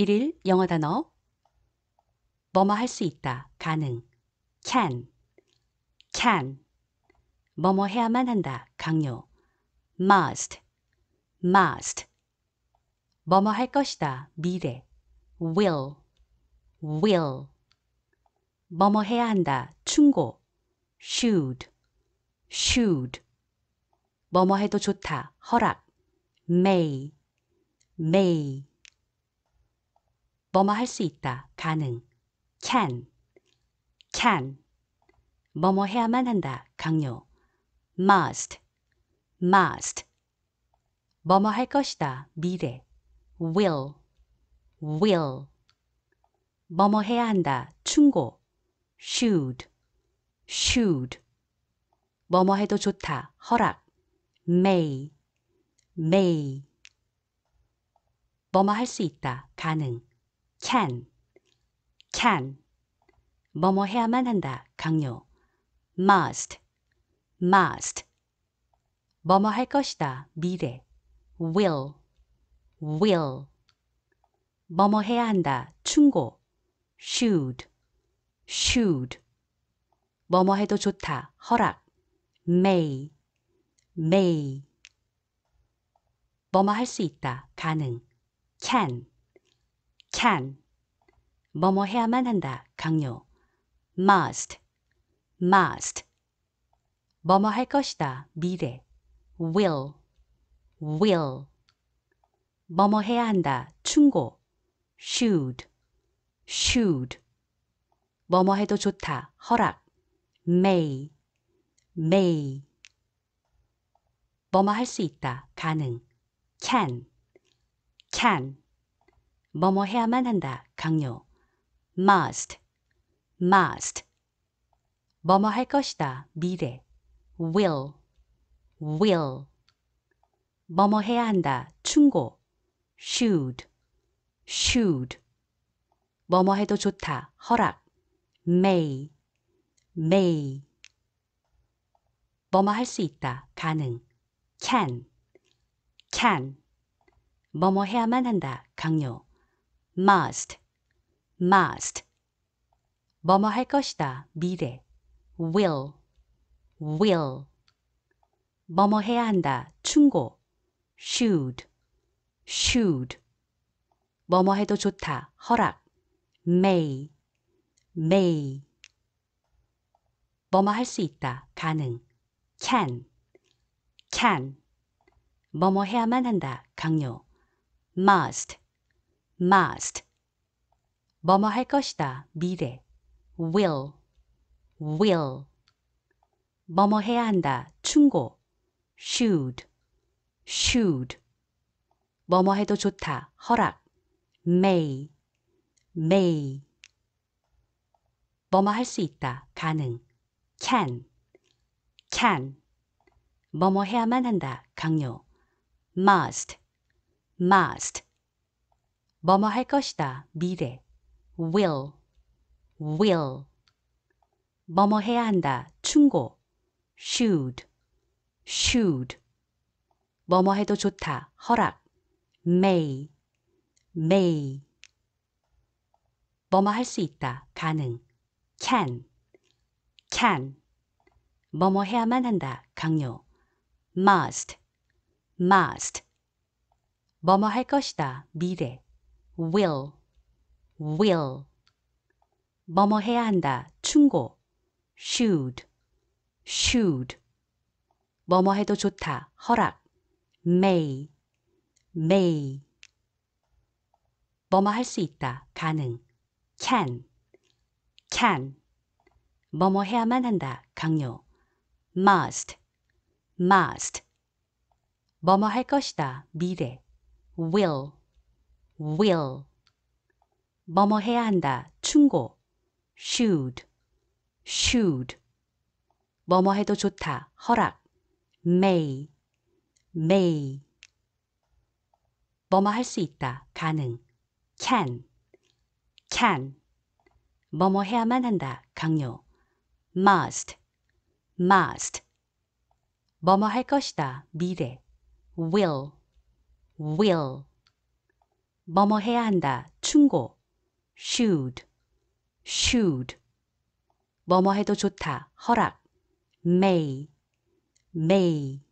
1일 영어 단어 뭐뭐 할 수 있다. 가능. can. can. 뭐뭐 해야만 한다. 강요. must. must. 뭐뭐 할 것이다. 미래. will. will. 뭐뭐 해야 한다. 충고. should. should. 뭐뭐 해도 좋다. 허락. may. may. 뭐뭐 할 수 있다. 가능. can. can. 뭐뭐 해야만 한다. 강요. must. must. 뭐뭐 할 것이다. 미래. will. will. 뭐뭐 해야 한다. 충고. should. should. 뭐뭐 해도 좋다. 허락. may. may. 뭐뭐 할 수 있다. 가능. can, can. 뭐뭐 해야만 한다. 강요. must, must. 뭐뭐 할 것이다. 미래. will, will. 뭐뭐 해야 한다. 충고. should, should. 뭐뭐 해도 좋다. 허락. may, may. 뭐뭐 할 수 있다. 가능. can, can, 뭐뭐 해야만 한다, 강요. must, must, 뭐뭐 할 것이다, 미래. will, will, 뭐뭐 해야 한다, 충고. should, should, 뭐뭐 해도 좋다, 허락. may, may, 뭐뭐 할 수 있다, 가능. can, can. 뭐뭐 해야만 한다. 강요. must, must. 뭐뭐 할 것이다. 미래. will, will. 뭐뭐 해야 한다. 충고. should, should. 뭐뭐 해도 좋다. 허락. may, may. 뭐뭐 할 수 있다. 가능. can, can. 뭐뭐 해야만 한다. 강요. must, must. 뭐뭐 할 것이다. 미래. will, will. 뭐뭐 해야 한다. 충고. should, should. 뭐뭐 해도 좋다. 허락. may, may. 뭐뭐 할 수 있다. 가능. can, can. 뭐뭐 해야만 한다. 강요. must, must 뭐뭐 할 것이다 미래 will will 뭐뭐 해야 한다 충고 should should 뭐뭐 해도 좋다 허락 may may 뭐뭐 할 수 있다 가능 can can 뭐뭐 해야만 한다 강요 must must 뭐뭐 할 것이다. 미래. will, will. 뭐뭐 해야 한다. 충고. should, should. 뭐뭐 해도 좋다. 허락. may, may. 뭐뭐 할 수 있다. 가능. can, can. 뭐뭐 해야만 한다. 강요. must, must. 뭐뭐 할 것이다. 미래. will, will. 뭐뭐 해야 한다. 충고. should, should. 뭐뭐 해도 좋다. 허락. may, may. 뭐뭐 할 수 있다. 가능. can, can. 뭐뭐 해야만 한다. 강요. must, must. 뭐뭐 할 것이다. 미래. will, will 뭐뭐 해야 한다. 충고 should should 뭐뭐 해도 좋다. 허락 may may 뭐뭐 할 수 있다. 가능 can can 뭐뭐 해야만 한다. 강요 must must 뭐뭐 할 것이다. 미래 will will 뭐뭐 해야 한다. 충고. should, should. 뭐뭐 해도 좋다. 허락. may, may.